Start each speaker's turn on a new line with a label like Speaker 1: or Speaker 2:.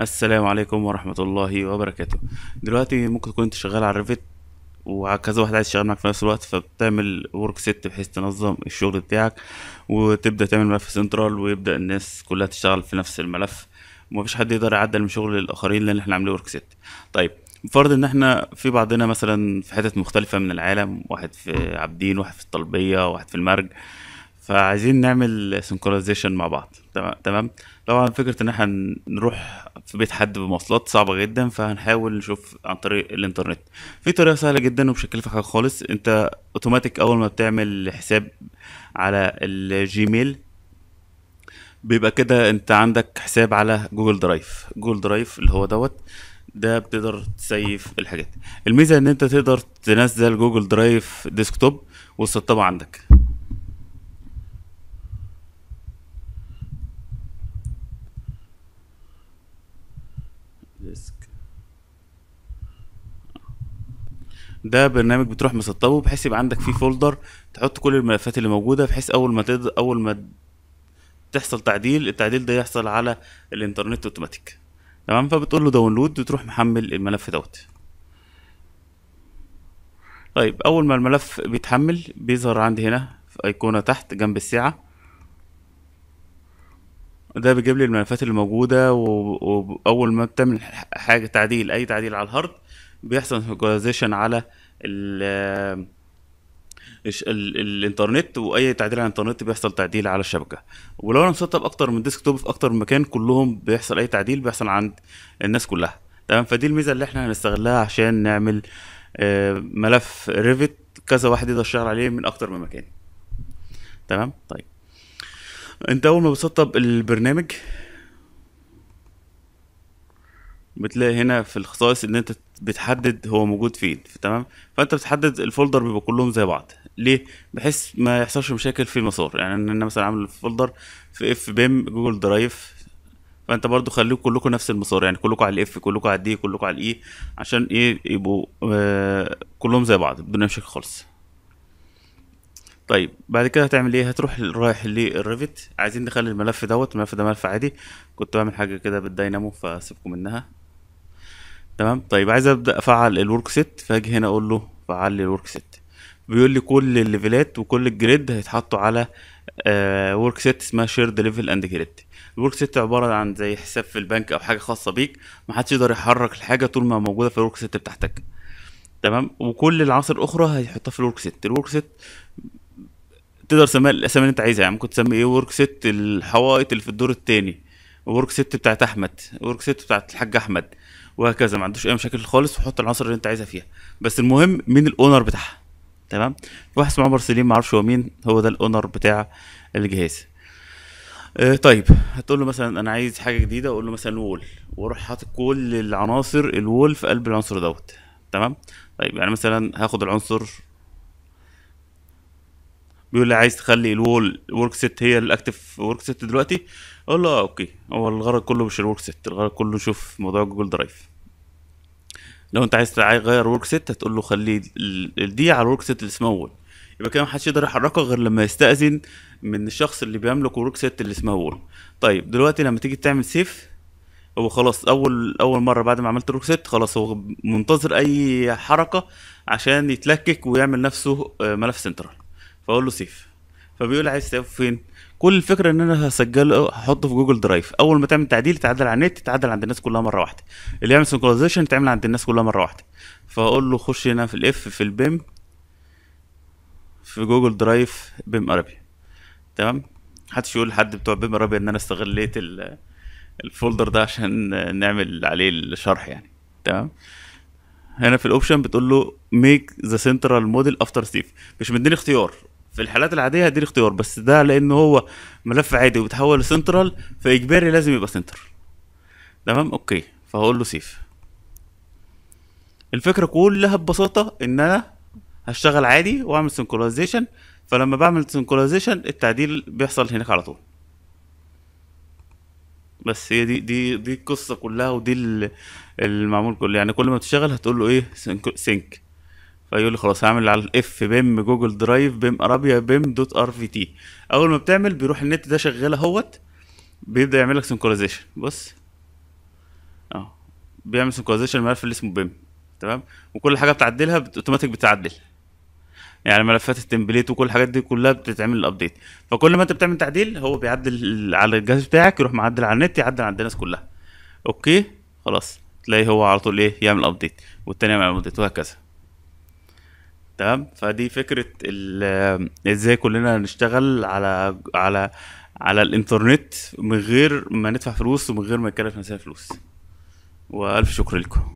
Speaker 1: السلام عليكم ورحمة الله وبركاته دلوقتي ممكن تكون انت شغال على ريفت وكذا واحد عايز يشتغل معاك في نفس الوقت فبتعمل ورك سيت بحيث تنظم الشغل بتاعك وتبدا تعمل ملف سنترال ويبدا الناس كلها تشتغل في نفس الملف ومفيش حد يقدر يعدل من شغل الاخرين لان احنا عاملين ورك سيت طيب فرض ان احنا في بعضنا مثلا في حتت مختلفة من العالم واحد في عابدين واحد في الطلبية واحد في المرج فعايزين نعمل سنكرونايزيشن مع بعض تمام طبعا فكرة ان احنا نروح في بيت حد بمواصلات صعبه جدا فهنحاول نشوف عن طريق الانترنت في طريقه سهله جدا ومش هتكلفك حاجه خالص انت اوتوماتيك اول ما بتعمل حساب على الجيميل بيبقى كده انت عندك حساب على جوجل درايف جوجل درايف اللي هو دوت ده بتقدر تسيف الحاجات الميزه ان انت تقدر تنزل جوجل درايف ديسكتوب وتسطبه عندك ده برنامج بتروح مسطبه بحيث يبقى عندك فيه فولدر تحط كل الملفات اللي موجوده بحيث اول ما تد... اول ما تحصل تعديل التعديل ده يحصل على الانترنت اوتوماتيك تمام فبتقول له داونلود وتروح محمل الملف دوت طيب اول ما الملف بيتحمل بيظهر عندي هنا في ايقونه تحت جنب الساعه ده بيجيب لي الملفات اللي موجوده واول ما بتعمل حاجه تعديل اي تعديل على الهارد بيحصل سنكرونايزيشن على ال الانترنت واي تعديل على الانترنت بيحصل تعديل على الشبكه ولو انا مسطب اكتر من ديسك توب في اكتر من مكان كلهم بيحصل اي تعديل بيحصل عند الناس كلها تمام فدي الميزه اللي احنا هنستغلها عشان نعمل آه، ملف ريفت كذا واحد يقدر يشتغل عليه من اكتر من مكان تمام طيب انت اول ما بتسطب البرنامج بتلاقي هنا في الخصائص ان انت بتحدد هو موجود فين تمام فانت بتحدد الفولدر بيبقى كلهم زي بعض ليه بحيث ما يحصلش مشاكل في المسار يعني ان انا مثلا عامل فولدر في اف بيم جوجل درايف فانت برضو خليكم كلكم نفس المسار يعني كلكم على الاف كلكم على الدي كلكم على الاي عشان ايه يبقوا آه كلهم زي بعض بدون مشاكل خالص طيب بعد كده هتعمل ايه هتروح رايح للريفت عايزين نخلي الملف دوت الملف ده ملف عادي كنت بعمل حاجه كده بالدينامو فسيبكم منها تمام طيب عايز ابدا افعل الورك سيت فاجي هنا اقول له فعل لي الورك سيت بيقول لي كل الليفلات وكل الجريد هيتحطوا على ورك آه، سيت اسمها شيرد ليفل اند جريد الورك سيت عباره عن زي حساب في البنك او حاجه خاصه بيك محدش يقدر يحرك الحاجه طول ما موجوده في الورك سيت بتاعتك تمام وكل العناصر الاخرى هيحطها في الورك سيت الورك سيت تقدر تسميها الاسامي اللي انت عايزها يعني ممكن تسمي ايه ورك سيت الحوائط اللي في الدور التاني ورك سيت بتاعت احمد ورك سيت بتاعت الحاج احمد وهكذا ما عندوش اي مشاكل خالص وحط العناصر اللي انت عايزها فيها بس المهم مين الاونر بتاعها تمام واحد اسمه عمر سليم معرفش هو مين هو ده الاونر بتاع الجهاز آه طيب هتقول له مثلا انا عايز حاجه جديده اقول له مثلا وول واروح حاطط كل العناصر الوول في قلب العنصر دوت تمام طيب يعني مثلا هاخد العنصر بيقول لي عايز تخلي الوول ورك سيت هي الاكتف ورك سيت دلوقتي اقول له آه، اوكي هو الغرض كله مش الورك سيت الغرض كله شوف موضوع جوجل درايف لو انت عايز تغير ورك سيت هتقول له خلي دي على الورك سيت اللي اسمه وول يبقى كده محدش يقدر يحركها غير لما يستأذن من الشخص اللي بيملك ورك سيت اللي اسمه وول طيب دلوقتي لما تيجي تعمل سيف هو خلاص اول اول مره بعد ما عملت الروك ست خلاص هو منتظر اي حركه عشان يتلكك ويعمل نفسه آه، ملف سنترال فاقول له سيف فبيقول لي عايز تسيبه فين كل الفكره ان انا هسجله هحطه في جوجل درايف اول ما تعمل تعديل تعدل على النت تعدل عند الناس كلها مره واحده اللي يعمل سنكرايزيشن تعمل عند الناس كلها مره واحده فاقول له خش هنا في الاف في البيم في جوجل درايف بيم عربي تمام محدش يقول لحد بتوع بيم عربي ان انا استغليت الفولدر ده عشان نعمل عليه الشرح يعني تمام هنا في الاوبشن بتقول له ميك ذا سنترال موديل افتر سيف مش مديني اختيار في الحالات العاديه هدي اختيار بس ده لانه هو ملف عادي وبيتحول لسنترال فاجباري لازم يبقى سنترال تمام اوكي فهقول له سيف الفكره كلها ببساطه ان انا هشتغل عادي واعمل سنكولايزيشن فلما بعمل سنكولايزيشن التعديل بيحصل هناك على طول بس هي دي دي دي القصه كلها ودي المعمول كله يعني كل ما تشتغل هتقول له ايه سنك, سنك. فيقول لي خلاص هعمل على الاف بيم جوجل درايف بيم ارابيا بيم دوت ار في تي اول ما بتعمل بيروح النت ده شغال اهوت بيبدا يعمل لك سنكرايزيشن بص اه بيعمل سنكرايزيشن الملف اللي اسمه بيم تمام وكل حاجه بتعدلها اوتوماتيك بتعدل يعني ملفات التمبليت وكل الحاجات دي كلها بتتعمل الابديت فكل ما انت بتعمل تعديل هو بيعدل على الجهاز بتاعك يروح معدل على النت يعدل عند الناس كلها اوكي خلاص تلاقي هو على طول ايه يعمل ابديت والتاني يعمل ابديت وهكذا تمام فدي فكره ازاي كلنا نشتغل على على على الانترنت من غير ما ندفع فلوس ومن غير ما نكلف نفسنا فلوس والف شكر لكم